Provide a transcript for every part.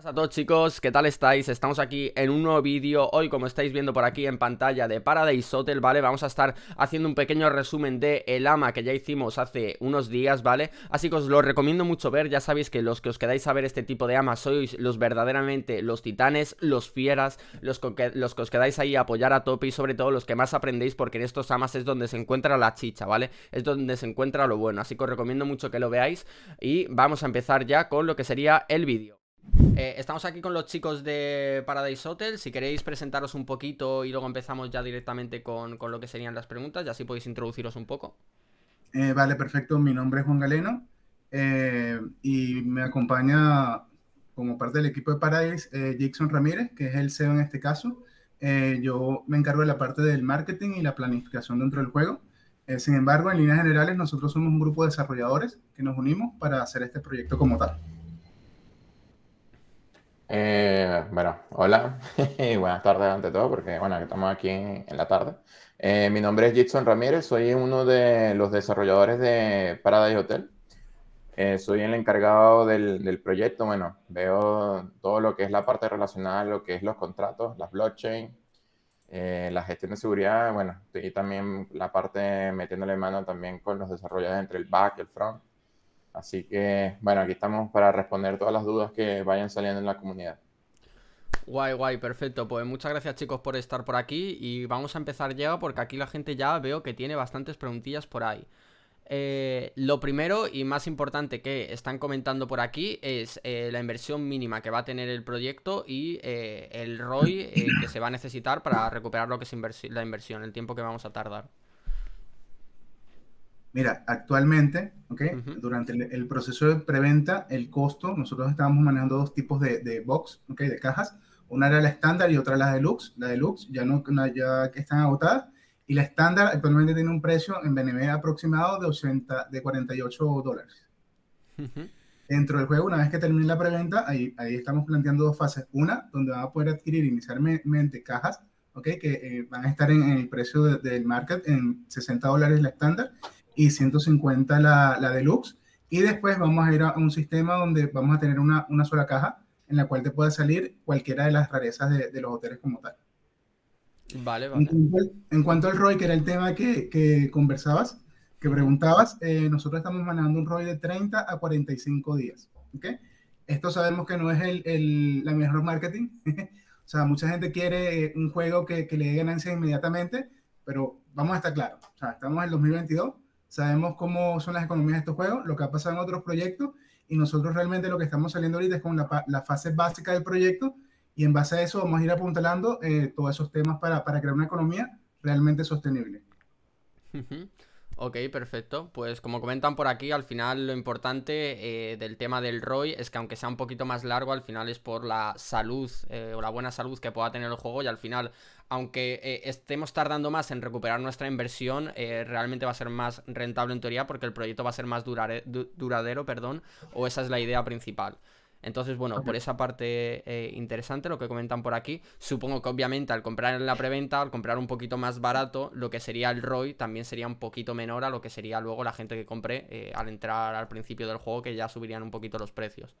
¡Hola a todos chicos, ¿qué tal estáis? Estamos aquí en un nuevo vídeo, hoy como estáis viendo por aquí en pantalla de Paradise Hotel, ¿vale? Vamos a estar haciendo un pequeño resumen de el AMA que ya hicimos hace unos días, ¿vale? Así que os lo recomiendo mucho ver, ya sabéis que los que os quedáis a ver este tipo de AMA sois los verdaderamente los titanes, los fieras, los, que, los que os quedáis ahí a apoyar a tope y sobre todo los que más aprendéis porque en estos AMAs es donde se encuentra la chicha, ¿vale? Es donde se encuentra lo bueno, así que os recomiendo mucho que lo veáis y vamos a empezar ya con lo que sería el vídeo. Eh, estamos aquí con los chicos de Paradise Hotel. Si queréis presentaros un poquito y luego empezamos ya directamente con, lo que serían las preguntas, y así podéis introduciros un poco. Eh, vale, perfecto. Mi nombre es Juan Galeno eh, y me acompaña como parte del equipo de Paradise Jackson Ramírez, que es el CEO en este caso. yo me encargo de la parte del marketing y la planificación dentro del juego. sin embargo, en líneas generales, nosotros somos un grupo de desarrolladores que nos unimos para hacer este proyecto como tal. Eh, bueno, hola, y buenas tardes ante todo, porque bueno, estamos aquí en, la tarde. Eh, mi nombre es Jitson Ramírez, soy uno de los desarrolladores de Paradise Hotel. Eh, soy el encargado del, proyecto, bueno, veo todo lo que es la parte relacionada a lo que es los contratos, las blockchain, la gestión de seguridad, bueno, y también la parte metiéndole mano también con los desarrolladores entre el back y el front. Así que, bueno, aquí estamos para responder todas las dudas que vayan saliendo en la comunidad. Guay, guay, perfecto. Pues muchas gracias chicos por estar por aquí y vamos a empezar ya porque aquí la gente ya veo que tiene bastantes preguntillas por ahí. Eh, lo primero y más importante que están comentando por aquí es eh, la inversión mínima que va a tener el proyecto y eh, el ROI que se va a necesitar para recuperar lo que es la inversión, el tiempo que vamos a tardar. Mira, actualmente, ok, durante el, proceso de preventa, el costo, nosotros estábamos manejando dos tipos de, box, de cajas. Una era la estándar y otra la deluxe. La deluxe ya, no, ya que están agotadas. Y la estándar actualmente tiene un precio en BNB aproximado de, 80, de 48 dólares. Dentro del juego, una vez que termine la preventa, ahí, ahí estamos planteando dos fases. Una, donde van a poder adquirir inicialmente cajas, ok, que eh, van a estar en, el precio del market en 60 dólares la estándar y 150 la, la deluxe. Y después vamos a ir a un sistema donde vamos a tener una, sola caja en la cual te pueda salir cualquiera de las rarezas de, los hoteles como tal. Vale, vale. En cuanto, al, ROI, que era el tema que, conversabas, que preguntabas, eh, nosotros estamos manejando un ROI de 30 a 45 días. ¿okay? Esto sabemos que no es el, la mejor marketing. o sea, mucha gente quiere eh, un juego que, que le dé ganancias inmediatamente, pero vamos a estar claros. O sea, estamos en 2022 sabemos cómo son las economías de estos juegos, lo que ha pasado en otros proyectos, y nosotros realmente lo que estamos saliendo ahorita es con la, fase básica del proyecto, y en base a eso vamos a ir apuntalando eh, todos esos temas para, crear una economía realmente sostenible. Ok, perfecto. Pues como comentan por aquí, al final lo importante eh, del tema del ROI es que aunque sea un poquito más largo, al final es por la salud eh, o la buena salud que pueda tener el juego y al final, aunque eh, estemos tardando más en recuperar nuestra inversión, realmente va a ser más rentable en teoría porque el proyecto va a ser más duradero, perdón, o esa es la idea principal. Entonces, bueno, por esa parte eh, interesante, lo que comentan por aquí, supongo que obviamente al comprar en la preventa, al comprar un poquito más barato, lo que sería el ROI también sería un poquito menor a lo que sería luego la gente que compre eh, al entrar al principio del juego, que ya subirían un poquito los precios.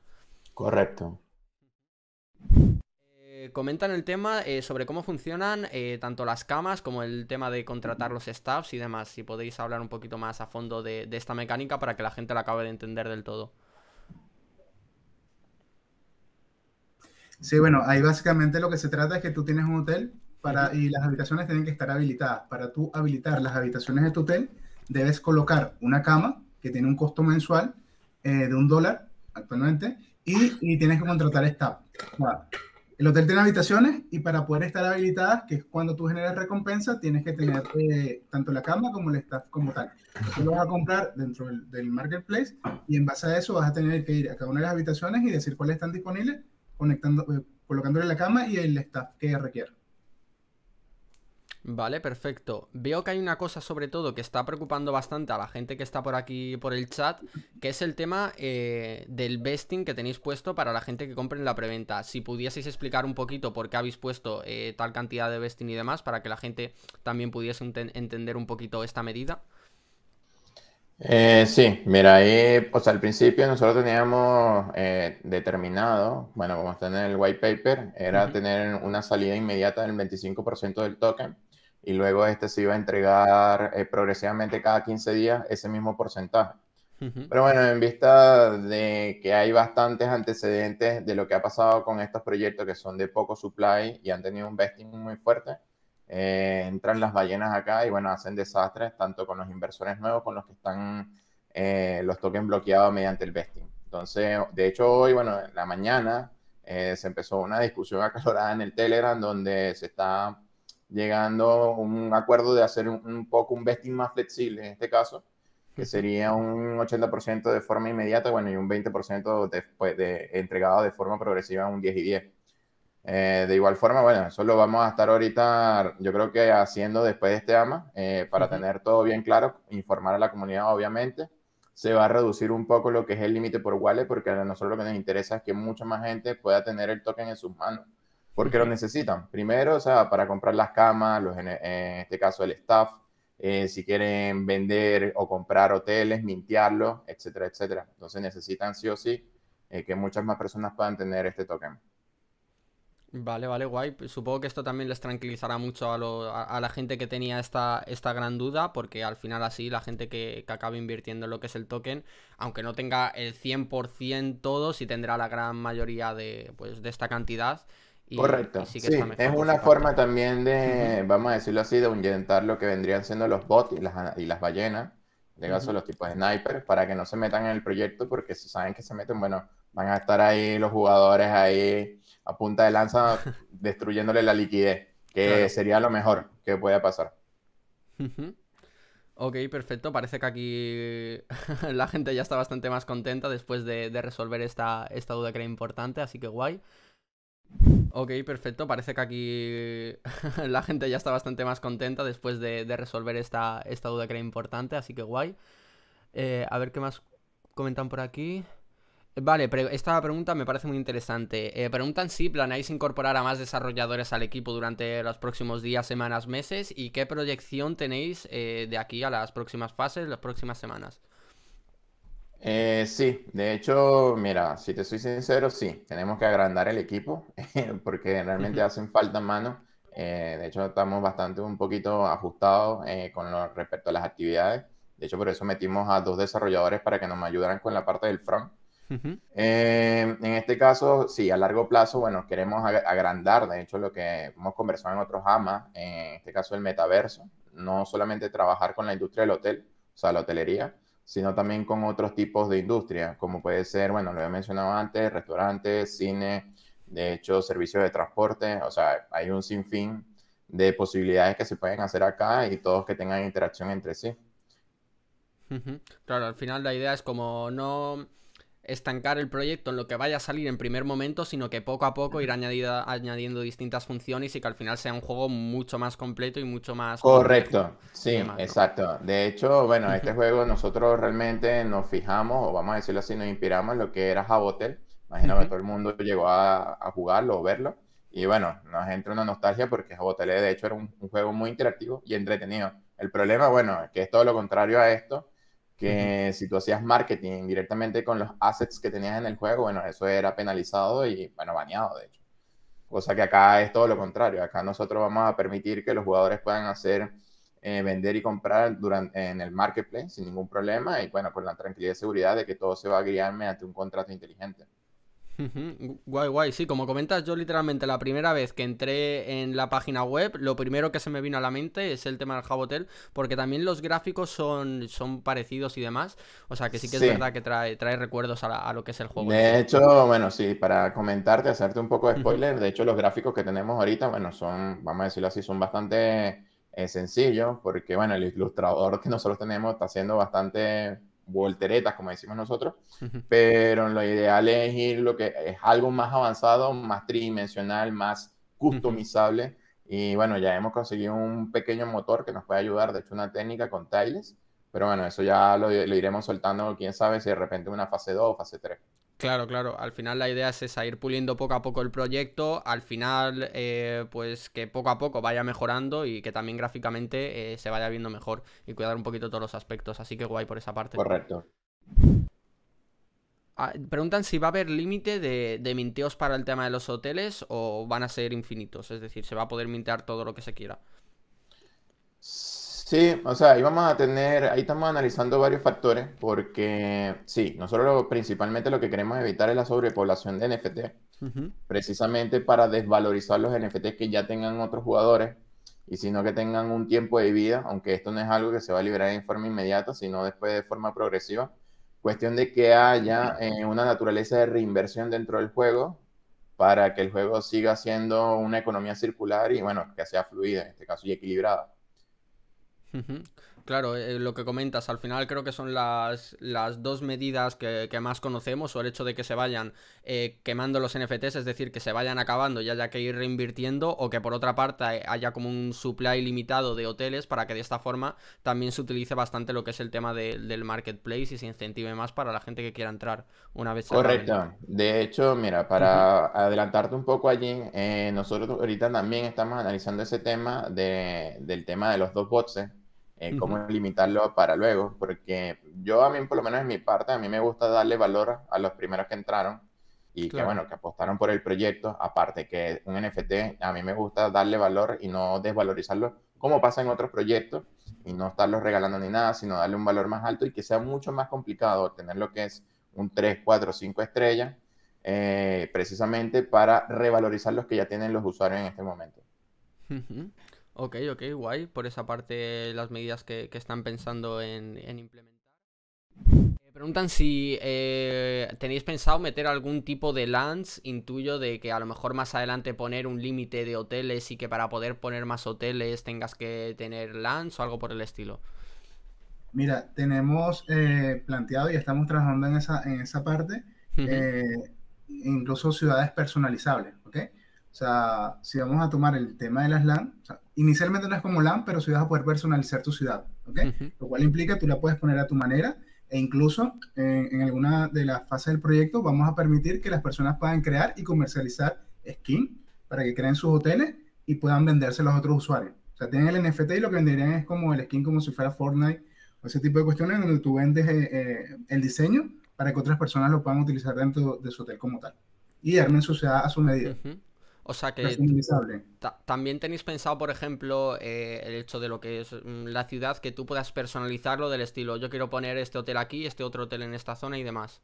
Correcto. Eh, comentan el tema sobre cómo funcionan tanto las camas como el tema de contratar los staffs y demás. Si podéis hablar un poquito más a fondo de esta mecánica para que la gente la acabe de entender del todo. Sí, bueno, ahí básicamente lo que se trata es que tú tienes un hotel para, y las habitaciones tienen que estar habilitadas. Para tú habilitar las habitaciones de tu hotel, debes colocar una cama que tiene un costo mensual eh, de un dólar actualmente y, tienes que contratar staff. el hotel tiene habitaciones y para poder estar habilitadas, que es cuando tú generas recompensa, tienes que tener eh, tanto la cama como el staff como tal. Tú lo vas a comprar dentro del marketplace y en base a eso vas a tener que ir a cada una de las habitaciones y decir cuáles están disponibles conectando, eh, colocándole la cama y el staff que requiere Vale, perfecto. Veo que hay una cosa sobre todo que está preocupando bastante a la gente que está por aquí, por el chat, que es el tema eh, del vesting que tenéis puesto para la gente que compre en la preventa. Si pudieseis explicar un poquito por qué habéis puesto eh, tal cantidad de vesting y demás, para que la gente también pudiese entender un poquito esta medida. Eh, sí, mira, ahí, pues al principio nosotros teníamos eh, determinado, bueno, vamos a tener el white paper, era tener una salida inmediata del 25% del token y luego este se iba a entregar eh, progresivamente cada 15 días ese mismo porcentaje. Pero bueno, en vista de que hay bastantes antecedentes de lo que ha pasado con estos proyectos que son de poco supply y han tenido un vesting muy fuerte, eh, entran las ballenas acá y bueno, hacen desastres tanto con los inversores nuevos, con los que están eh, los tokens bloqueados mediante el vesting. Entonces, de hecho, hoy, bueno, en la mañana eh, se empezó una discusión acalorada en el Telegram donde se está llegando un acuerdo de hacer un, poco un vesting más flexible en este caso, que sería un 80% de forma inmediata, bueno, y un 20% después de, entregado de forma progresiva, un 10 y 10. Eh, de igual forma, bueno, eso lo vamos a estar ahorita, yo creo que haciendo después de este AMA, eh, para tener todo bien claro, informar a la comunidad, obviamente. Se va a reducir un poco lo que es el límite por wallet, porque a nosotros lo que nos interesa es que mucha más gente pueda tener el token en sus manos, porque lo necesitan. Primero, o sea, para comprar las camas, en este caso el staff, eh, si quieren vender o comprar hoteles, mintiarlo, etcétera, etcétera. Entonces necesitan sí o sí que muchas más personas puedan tener este token. Vale, vale, guay. Supongo que esto también les tranquilizará mucho a, a, la gente que tenía esta, esta, gran duda, porque al final así la gente que, acaba invirtiendo en lo que es el token, aunque no tenga el 100% todo, sí tendrá la gran mayoría de, pues, de esta cantidad. Y, Correcto. sí que es una forma también de, vamos a decirlo así, de ahuyentar lo que vendrían siendo los bots y las, y las ballenas de caso los tipos de snipers, para que no se metan en el proyecto, porque si saben que se meten, bueno, van a estar ahí los jugadores ahí a punta de lanza destruyéndole la liquidez, que sería lo mejor que pueda pasar. Ok, perfecto. Parece que aquí la gente ya está bastante más contenta después de, resolver esta, esta duda que era importante, así que guay. Ok, perfecto. Parece que aquí la gente ya está bastante más contenta después de, resolver esta, esta, duda que era importante, así que guay. Eh, a ver qué más comentan por aquí. Vale, esta pregunta me parece muy interesante. Eh, preguntan si planeáis incorporar a más desarrolladores al equipo durante los próximos días, semanas, meses y qué proyección tenéis eh, de aquí a las próximas fases, las próximas semanas. Eh, sí, de hecho, mira, si te soy sincero, sí, tenemos que agrandar el equipo porque realmente hacen falta manos. Eh, de hecho, estamos bastante un poquito ajustados eh, con respecto a las actividades. De hecho, por eso metimos a dos desarrolladores para que nos ayudaran con la parte del front. en este caso, sí, a largo plazo, bueno, queremos agrandar, de hecho, lo que hemos conversado en otros AMA, en este caso el metaverso, no solamente trabajar con la industria del hotel, o sea, la hotelería, sino también con otros tipos de industria, como puede ser, bueno, lo he mencionado antes, restaurantes, cine, de hecho, servicios de transporte, o sea, hay un sinfín de posibilidades que se pueden hacer acá y todos que tengan interacción entre sí. Claro, al final la idea es como no estancar el proyecto en lo que vaya a salir en primer momento, sino que poco a poco ir añadida, añadiendo distintas funciones y que al final sea un juego mucho más completo y mucho más... Correcto, sí, exacto. De hecho, bueno, este juego nosotros realmente nos fijamos, o vamos a decirlo así, nos inspiramos en lo que era Jabotel. Imagino que todo el mundo llegó a, jugarlo o verlo. Y bueno, nos entra una nostalgia porque Jabotel de hecho era un, juego muy interactivo y entretenido. El problema, bueno, es que es todo lo contrario a esto que si tú hacías marketing directamente con los assets que tenías en el juego, bueno, eso era penalizado y, bueno, baneado, de hecho. Cosa que acá es todo lo contrario. Acá nosotros vamos a permitir que los jugadores puedan hacer, eh, vender y comprar durante, en el marketplace sin ningún problema y, bueno, con la tranquilidad y seguridad de que todo se va a guiar mediante un contrato inteligente. Guay, guay, sí, como comentas, yo literalmente la primera vez que entré en la página web, lo primero que se me vino a la mente es el tema del Jabotel, porque también los gráficos son, son parecidos y demás, o sea que sí que es verdad que trae, recuerdos a, lo que es el juego. De hecho, bueno, sí, para comentarte, hacerte un poco de spoiler, de hecho los gráficos que tenemos ahorita, bueno, son, vamos a decirlo así, son bastante eh, sencillos, porque bueno, el ilustrador que nosotros tenemos está siendo bastante volteretas, como decimos nosotros, pero lo ideal es ir lo que es algo más avanzado, más tridimensional, más customizable. Y bueno, ya hemos conseguido un pequeño motor que nos puede ayudar, de hecho, una técnica con tiles. Pero bueno, eso ya lo, lo iremos soltando, quién sabe, si de repente una fase 2 o fase 3. Claro, claro. Al final la idea es esa, ir puliendo poco a poco el proyecto, al final eh, pues que poco a poco vaya mejorando y que también gráficamente eh, se vaya viendo mejor y cuidar un poquito todos los aspectos. Así que guay por esa parte. Correcto. Ah, preguntan si va a haber límite de, de, minteos para el tema de los hoteles o van a ser infinitos, es decir, se va a poder mintear todo lo que se quiera. Sí, o sea, ahí vamos a tener, ahí estamos analizando varios factores, porque sí, nosotros principalmente lo que queremos evitar es la sobrepoblación de NFT, precisamente para desvalorizar los NFT que ya tengan otros jugadores y sino que tengan un tiempo de vida, aunque esto no es algo que se va a liberar de forma inmediata, sino después de forma progresiva. Cuestión de que haya eh, una naturaleza de reinversión dentro del juego para que el juego siga siendo una economía circular y bueno, que sea fluida en este caso y equilibrada. hmm Claro, eh, lo que comentas, al final creo que son las, las dos medidas que, que, más conocemos, o el hecho de que se vayan eh, quemando los NFTs, es decir, que se vayan acabando y haya que ir reinvirtiendo, o que por otra parte haya como un supply limitado de hoteles para que de esta forma también se utilice bastante lo que es el tema del marketplace y se incentive más para la gente que quiera entrar una vez. Correcto. De hecho, mira, para adelantarte un poco allí, eh, nosotros ahorita también estamos analizando ese tema del tema de los dos boxes eh, cómo limitarlo para luego, porque yo a mí, por lo menos en mi parte, a mí me gusta darle valor a los primeros que entraron y que, bueno, que apostaron por el proyecto, aparte que un NFT, a mí me gusta darle valor y no desvalorizarlo, como pasa en otros proyectos, y no estarlos regalando ni nada, sino darle un valor más alto y que sea mucho más complicado obtener lo que es un 3, 4, 5 estrellas, eh, precisamente para revalorizar los que ya tienen los usuarios en este momento. Ok, ok, guay. Por esa parte, las medidas que, están pensando en, implementar. Me preguntan si eh, tenéis pensado meter algún tipo de LANs, Intuyo de que a lo mejor más adelante poner un límite de hoteles y que para poder poner más hoteles tengas que tener LANs o algo por el estilo. Mira, tenemos eh, planteado y estamos trabajando en esa, parte, eh, incluso ciudades personalizables, ¿ok? O sea, si vamos a tomar el tema de las LANs, inicialmente no es como LAN, pero sí vas a poder personalizar tu ciudad, ¿ok? Lo cual implica que tú la puedes poner a tu manera e incluso en alguna de las fases del proyecto vamos a permitir que las personas puedan crear y comercializar skin para que creen sus hoteles y puedan venderse a otros usuarios. O sea, tienen el NFT y lo que venderían es como el skin como si fuera Fortnite o ese tipo de cuestiones donde tú vendes eh, eh, el diseño para que otras personas lo puedan utilizar dentro de su hotel como tal y armen su ciudad a su medida. O sea que también tenéis pensado, por ejemplo, eh, el hecho de lo que es mm, la ciudad, que tú puedas personalizarlo del estilo, yo quiero poner este hotel aquí, este otro hotel en esta zona y demás.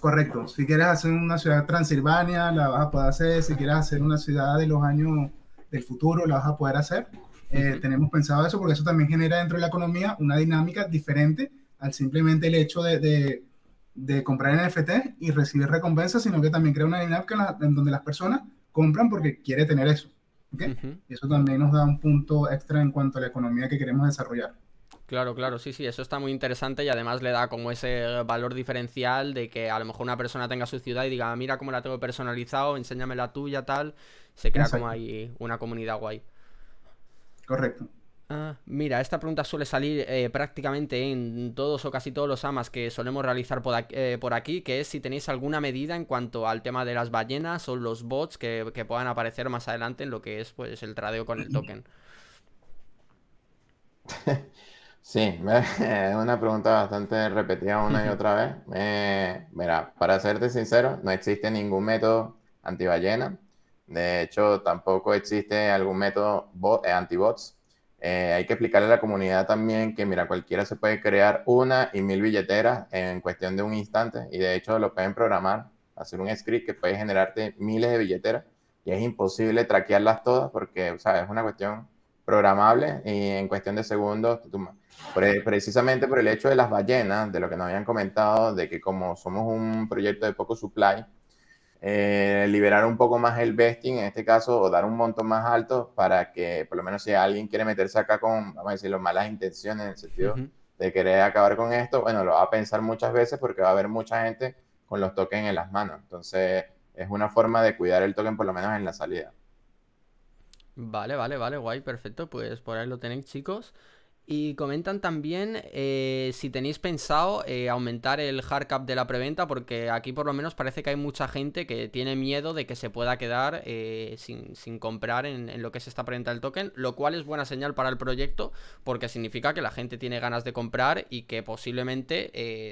Correcto, si quieres hacer una ciudad Transilvania, la vas a poder hacer, si quieres hacer una ciudad de los años del futuro, la vas a poder hacer. Eh, tenemos pensado eso porque eso también genera dentro de la economía una dinámica diferente al simplemente el hecho de, de, de comprar NFT y recibir recompensas, sino que también crea una dinámica en donde las personas compran porque quiere tener eso. ¿okay? Eso también nos da un punto extra en cuanto a la economía que queremos desarrollar. Claro, claro, sí, sí, eso está muy interesante y además le da como ese valor diferencial de que a lo mejor una persona tenga su ciudad y diga, ah, mira cómo la tengo personalizado, enséñame la tuya, tal. Se crea como ahí una comunidad guay. Correcto. Ah, mira, esta pregunta suele salir eh, prácticamente en todos o casi todos los amas que solemos realizar eh, por aquí, que es si tenéis alguna medida en cuanto al tema de las ballenas o los bots que, puedan aparecer más adelante en lo que es pues el tradeo con el mm. token. Sí, es una pregunta bastante repetida una y otra vez. Eh, mira, para serte sincero, no existe ningún método anti-ballena De hecho, tampoco existe algún método bot, bots eh, hay que explicarle a la comunidad también que, mira, cualquiera se puede crear una y mil billeteras en cuestión de un instante y de hecho lo pueden programar, hacer un script que puede generarte miles de billeteras y es imposible traquearlas todas porque, o sea, es una cuestión programable y en cuestión de segundos, precisamente por el hecho de las ballenas, de lo que nos habían comentado, de que como somos un proyecto de poco supply, eh, liberar un poco más el vesting, en este caso, o dar un montón más alto para que, por lo menos, si alguien quiere meterse acá con, vamos a decirlo, malas intenciones en el sentido de querer acabar con esto, bueno, lo va a pensar muchas veces porque va a haber mucha gente con los tokens en las manos. Entonces, es una forma de cuidar el token, por lo menos en la salida. Vale, vale, vale, guay, perfecto. Pues por ahí lo tenéis, chicos. Y comentan también eh, si tenéis pensado eh, aumentar el hard cap de la preventa, porque aquí por lo menos parece que hay mucha gente que tiene miedo de que se pueda quedar eh, sin, comprar en, lo que es esta preventa del token, lo cual es buena señal para el proyecto, porque significa que la gente tiene ganas de comprar y que posiblemente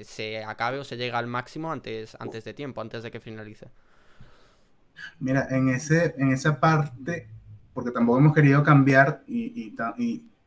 se acabe o se llegue al máximo antes, antes de tiempo, antes de que finalice. Mira, en, ese, en esa parte, porque tampoco hemos querido cambiar y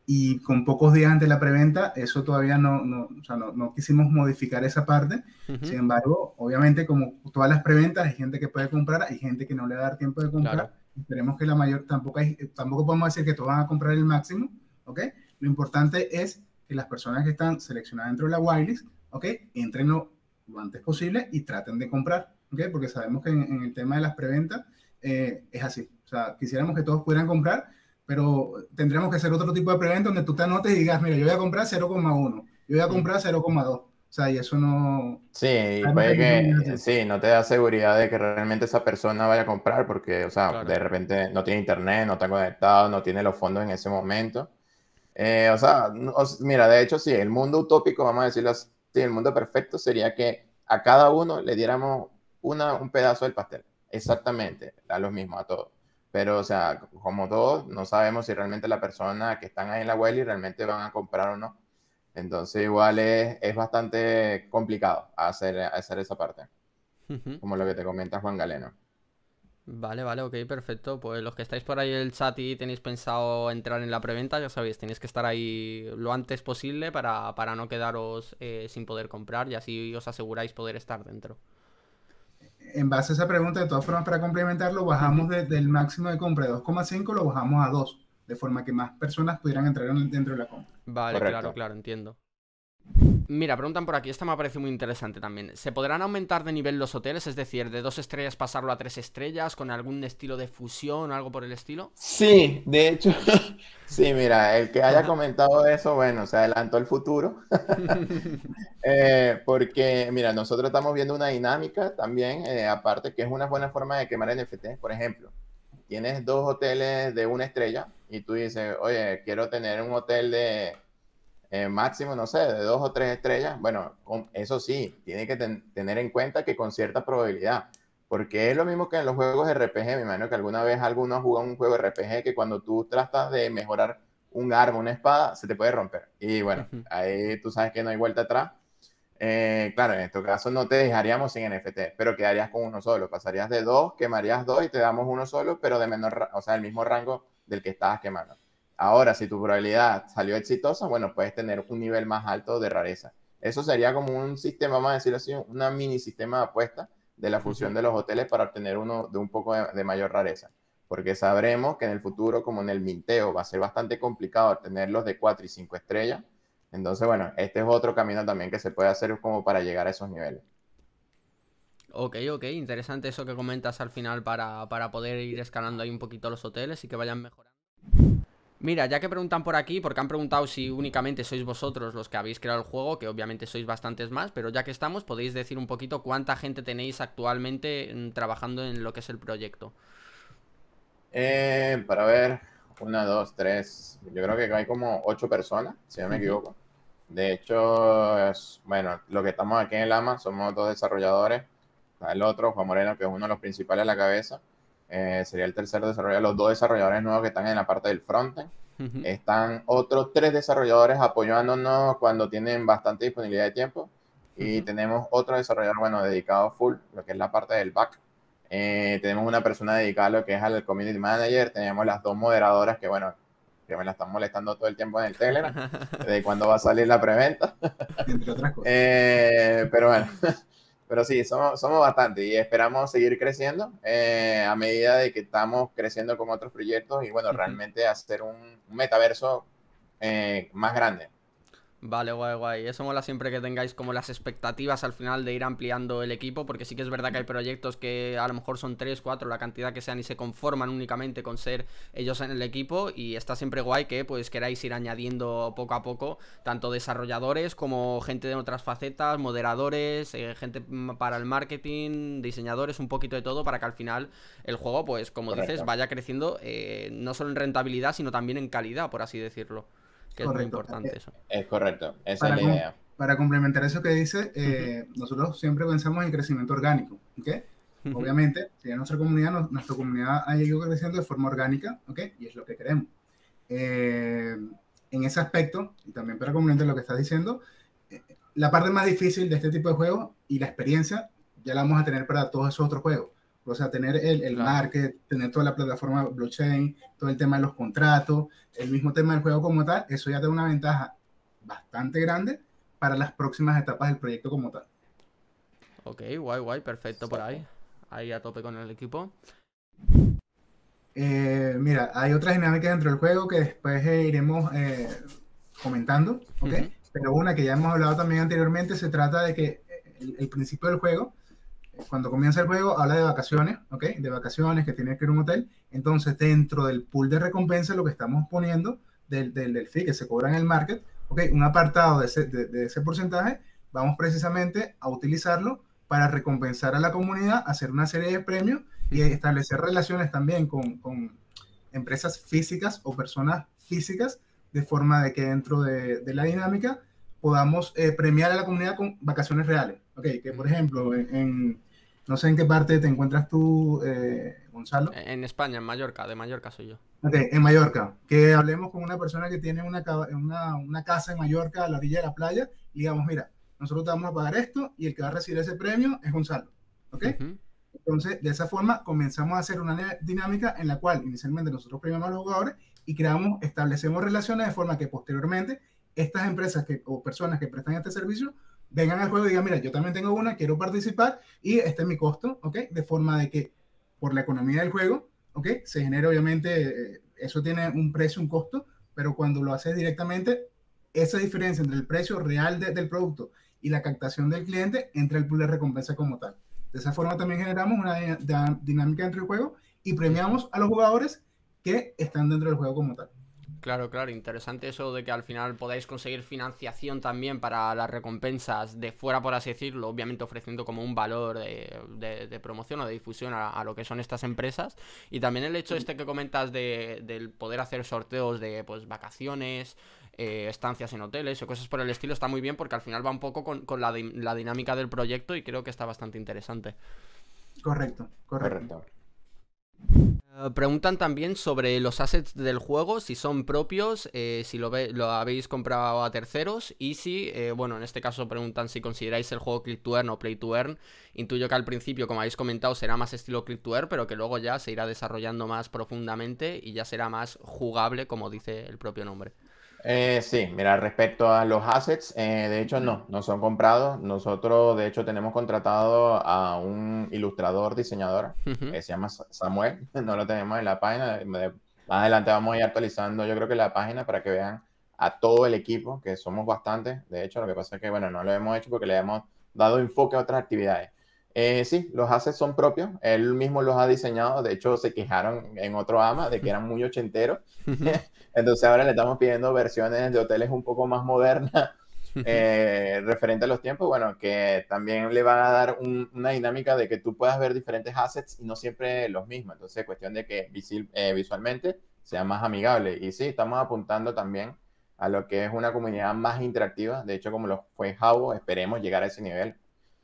y con pocos días antes de la preventa, eso todavía no, no, o sea, no, no quisimos modificar esa parte. Sin embargo, obviamente, como todas las preventas, hay gente que puede comprar, hay gente que no le va a dar tiempo de comprar. Esperemos que la mayor, tampoco, tampoco podemos decir que todos van a comprar el máximo, ¿ok? Lo importante es que las personas que están seleccionadas dentro de la whitelist, ¿ok? Entren lo, antes posible y traten de comprar, ¿ok? Porque sabemos que en, el tema de las preventas eh, es así. O sea, quisiéramos que todos pudieran comprar, pero tendríamos que hacer otro tipo de preventa donde tú te anotes y digas, mira, yo voy a comprar 0,1, yo voy a mm. comprar 0,2. O sea, y eso no... Sí, puede que, sí, no te da seguridad de que realmente esa persona vaya a comprar porque, o sea, de repente no tiene internet, no está conectado, no tiene los fondos en ese momento. Eh, o sea, mira, de hecho, sí, el mundo utópico, vamos a decirlo así, el mundo perfecto sería que a cada uno le diéramos una, un pedazo del pastel. Exactamente, da lo mismo a todos pero o sea, como todos, no sabemos si realmente la persona que están ahí en la y realmente van a comprar o no. Entonces igual es, bastante complicado hacer, hacer esa parte, como lo que te comenta Juan Galeno. Vale, vale, ok, perfecto. Pues los que estáis por ahí en el chat y tenéis pensado entrar en la preventa, ya sabéis, tenéis que estar ahí lo antes posible para, para no quedaros eh, sin poder comprar y así os aseguráis poder estar dentro en base a esa pregunta, de todas formas, para complementarlo, bajamos del máximo de compra de 2,5, lo bajamos a 2, de forma que más personas pudieran entrar dentro de la compra. Vale, claro, claro, entiendo. Mira, preguntan por aquí, esta me parece muy interesante también. ¿Se podrán aumentar de nivel los hoteles? Es decir, de dos estrellas pasarlo a tres estrellas con algún estilo de fusión o algo por el estilo? Sí, de hecho, sí, mira, el que haya comentado eso, bueno, se adelantó el futuro. Eh, porque, mira, nosotros estamos viendo una dinámica también, eh, aparte que es una buena forma de quemar NFT. por ejemplo tienes dos hoteles de una estrella y tú dices, oye, quiero tener un hotel de eh, máximo, no sé, de dos o tres estrellas, bueno, eso sí, tiene que tener en cuenta que con cierta probabilidad, porque es lo mismo que en los juegos RPG, me imagino que alguna vez alguno juega un juego RPG que cuando tú tratas de mejorar un arma, una espada, se te puede romper. Y bueno, ahí tú sabes que no hay vuelta atrás. Eh, claro, en este caso no te dejaríamos sin NFT, pero quedarías con uno solo. Pasarías de dos, quemarías dos y te damos uno solo, pero de menor, o sea, el mismo rango del que estabas quemando. Ahora, si tu probabilidad salió exitosa, bueno, puedes tener un nivel más alto de rareza. Eso sería como un sistema, vamos a decirlo así, una mini sistema de apuesta de la función de los hoteles para obtener uno de un poco de, mayor rareza. Porque sabremos que en el futuro, como en el minteo, va a ser bastante complicado obtener los de 4 y 5 estrellas. Entonces, bueno, este es otro camino también que se puede hacer como para llegar a esos niveles. Ok, ok, interesante eso que comentas al final para, para poder ir escalando ahí un poquito los hoteles y que vayan mejorando. Mira, ya que preguntan por aquí, porque han preguntado si únicamente sois vosotros los que habéis creado el juego, que obviamente sois bastantes más, pero ya que estamos, podéis decir un poquito cuánta gente tenéis actualmente mm, trabajando en lo que es el proyecto. Eh, para ver, una, dos, tres, yo creo que hay como ocho personas, si no me equivoco. De hecho, bueno, lo que estamos aquí en el AMA somos dos desarrolladores, el otro, Juan Moreno, que es uno de los principales a la cabeza, eh, sería el tercer desarrollador, los dos desarrolladores nuevos que están en la parte del front Están otros tres desarrolladores apoyándonos cuando tienen bastante disponibilidad de tiempo. Y tenemos otro desarrollador, bueno, dedicado full, lo que es la parte del back. Eh, tenemos una persona dedicada a lo que es al community manager. Tenemos las dos moderadoras que, bueno, que me la están molestando todo el tiempo en el Telegram, de cuándo va a salir la preventa. Entre otras cosas. Eh, pero bueno, pero sí, somos, somos bastante y esperamos seguir creciendo eh, a medida de que estamos creciendo con otros proyectos y bueno, realmente hacer un, metaverso eh, más grande. Vale, guay, guay. Eso mola siempre que tengáis como las expectativas al final de ir ampliando el equipo, porque sí que es verdad que hay proyectos que a lo mejor son 3, 4, la cantidad que sean y se conforman únicamente con ser ellos en el equipo y está siempre guay que pues queráis ir añadiendo poco a poco tanto desarrolladores como gente de otras facetas, moderadores, eh, gente para el marketing, diseñadores, un poquito de todo para que al final el juego pues como dices vaya creciendo eh, no solo en rentabilidad sino también en calidad, por así decirlo es importante eh, eso. Es correcto, esa es la idea. Para complementar eso que dice, eh, nosotros siempre pensamos en crecimiento orgánico, ok Obviamente, si en nuestra comunidad, nuestra comunidad ha ido creciendo de forma orgánica, ¿ok? Y es lo que queremos. Eh, en ese aspecto, y también para complementar lo que estás diciendo, la parte más difícil de este tipo de juegos y la experiencia ya la vamos a tener para todos esos otros juegos. O sea, tener el, el market, tener toda la plataforma blockchain, todo el tema de los contratos, el mismo tema del juego como tal, eso ya te da una ventaja bastante grande para las próximas etapas del proyecto como tal. Ok, guay, guay, perfecto por ahí. Ahí a tope con el equipo. Eh, mira, hay otras dinámicas dentro del juego que después eh, iremos eh, comentando, Pero una que ya hemos hablado también anteriormente, se trata de que el principio del juego cuando comienza el juego, habla de vacaciones, ¿ok? De vacaciones, que tiene que ir a un hotel. Entonces, dentro del pool de recompensa, lo que estamos poniendo del, del, del fee que se cobra en el market, ¿ok? Un apartado de ese, de, ese porcentaje, vamos precisamente a utilizarlo para recompensar a la comunidad, hacer una serie de premios y establecer relaciones también con, con empresas físicas o personas físicas, de forma de que dentro de la dinámica podamos eh, premiar a la comunidad con vacaciones reales. Ok, que por ejemplo, en, no sé en qué parte te encuentras tú, eh, Gonzalo. En España, en Mallorca, de Mallorca soy yo. Ok, en Mallorca. Que hablemos con una persona que tiene una, una, una casa en Mallorca a la orilla de la playa y digamos, mira, nosotros te vamos a pagar esto y el que va a recibir ese premio es Gonzalo. ¿Ok? Entonces, de esa forma comenzamos a hacer una dinámica en la cual inicialmente nosotros premiamos a los jugadores y creamos, establecemos relaciones de forma que posteriormente estas empresas que, o personas que prestan este servicio vengan al juego y digan, mira, yo también tengo una, quiero participar y este es mi costo, ¿ok? De forma de que por la economía del juego, ¿ok? Se genera obviamente, eh, eso tiene un precio, un costo, pero cuando lo haces directamente, esa diferencia entre el precio real del producto y la captación del cliente entra el pool de recompensa como tal. De esa forma también generamos una dinámica dentro del juego y premiamos a los jugadores que están dentro del juego como tal. Claro, claro, interesante eso de que al final podáis conseguir financiación también para las recompensas de fuera, por así decirlo, obviamente ofreciendo como un valor de, promoción o de difusión a, lo que son estas empresas. Y también el hecho este que comentas de, del poder hacer sorteos de pues vacaciones, eh, estancias en hoteles o cosas por el estilo está muy bien porque al final va un poco con, la, dinámica del proyecto y creo que está bastante interesante. correcto. correcto. Eh, preguntan también sobre los assets del juego, si son propios, eh, si lo, lo, habéis comprado a terceros y si, eh, bueno, en este caso preguntan si consideráis el juego click to earn o play to earn. Intuyo que al principio, como habéis comentado, será más estilo click earn, pero que luego ya se irá desarrollando más profundamente y ya será más jugable, como dice el propio nombre. Eh, sí, mira, respecto a los assets, eh, de hecho no, no son comprados. Nosotros, de hecho, tenemos contratado a un ilustrador, diseñador, que eh, se llama Samuel. No lo tenemos en la página. Más adelante vamos a ir actualizando, yo creo que la página para que vean a todo el equipo, que somos bastantes. De hecho, lo que pasa es que, bueno, no lo hemos hecho porque le hemos dado enfoque a otras actividades. sí, los assets son propios, él mismo los ha diseñado, de hecho se quejaron en otro ama de que eran muy ochenteros, Entonces ahora le estamos pidiendo versiones de hoteles un poco más modernas eh, referente a los tiempos, bueno, que también le van a dar una dinámica de que tú puedas ver diferentes assets y no siempre los mismos. Entonces, cuestión de que eh, visualmente sea más amigable. Y sí, estamos apuntando también a lo que es una comunidad más interactiva. De hecho, como lo fue Javo, esperemos llegar a ese nivel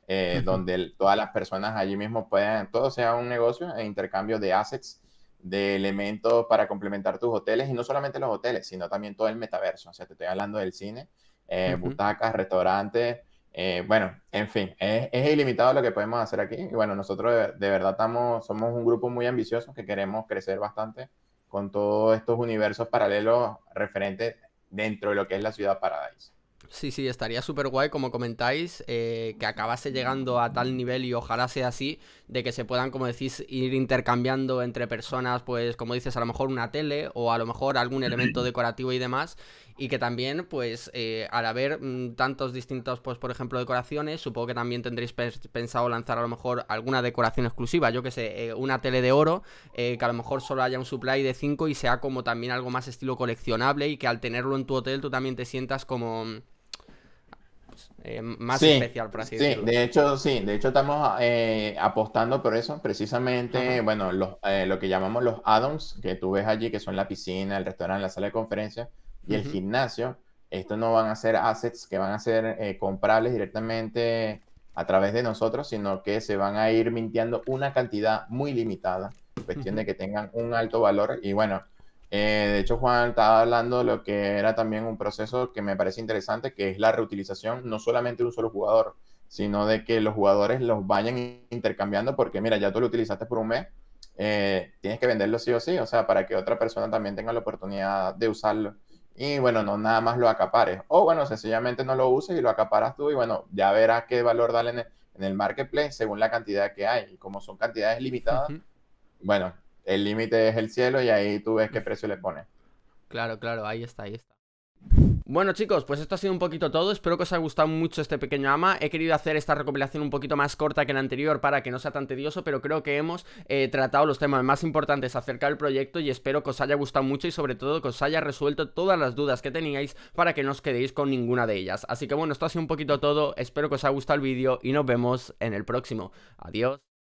eh, donde todas las personas allí mismo puedan, todo sea un negocio e intercambio de assets de elementos para complementar tus hoteles y no solamente los hoteles, sino también todo el metaverso. O sea, te estoy hablando del cine, eh, butacas, restaurantes, eh, bueno, en fin, es, es, ilimitado lo que podemos hacer aquí. Y bueno, nosotros de, verdad estamos, somos un grupo muy ambicioso que queremos crecer bastante con todos estos universos paralelos referentes dentro de lo que es la ciudad Paradise. Sí, sí, estaría súper guay, como comentáis, eh, que acabase llegando a tal nivel y ojalá sea así, de que se puedan, como decís, ir intercambiando entre personas, pues, como dices, a lo mejor una tele o a lo mejor algún elemento decorativo y demás, y que también, pues, eh, al haber mm, tantos distintos, pues, por ejemplo, decoraciones, supongo que también tendréis pensado lanzar a lo mejor alguna decoración exclusiva, yo que sé, eh, una tele de oro, que a lo mejor solo haya un supply de 5 y sea como también algo más estilo coleccionable y que al tenerlo en tu hotel tú también te sientas como... Mm, eh, más especial, por así sí. de hecho, sí, de hecho estamos eh, apostando por eso, precisamente, bueno, eh, lo que llamamos los add-ons, que tú ves allí, que son la piscina, el restaurante, la sala de conferencias y el gimnasio, estos no van a ser assets que van a ser comprables directamente a través de nosotros, sino que se van a ir mintiendo una cantidad muy limitada, cuestión de que tengan un alto valor y bueno, eh, de hecho, Juan estaba hablando de lo que era también un proceso que me parece interesante, que es la reutilización no solamente de un solo jugador, sino de que los jugadores los vayan intercambiando porque, mira, ya tú lo utilizaste por un mes, eh, tienes que venderlo sí o sí, o sea, para que otra persona también tenga la oportunidad de usarlo. Y bueno, no nada más lo acapares. O bueno, sencillamente no lo uses y lo acaparas tú y bueno, ya verás qué valor dale en el, marketplace según la cantidad que hay. Y como son cantidades limitadas, bueno, el límite es el cielo y ahí tú ves qué precio le pone. Claro, claro, ahí está, ahí está. Bueno chicos, pues esto ha sido un poquito todo, espero que os haya gustado mucho este pequeño ama, he querido hacer esta recopilación un poquito más corta que la anterior para que no sea tan tedioso, pero creo que hemos eh, tratado los temas más importantes acerca del proyecto y espero que os haya gustado mucho y sobre todo que os haya resuelto todas las dudas que teníais para que no os quedéis con ninguna de ellas. Así que bueno, esto ha sido un poquito todo, espero que os haya gustado el vídeo y nos vemos en el próximo. Adiós.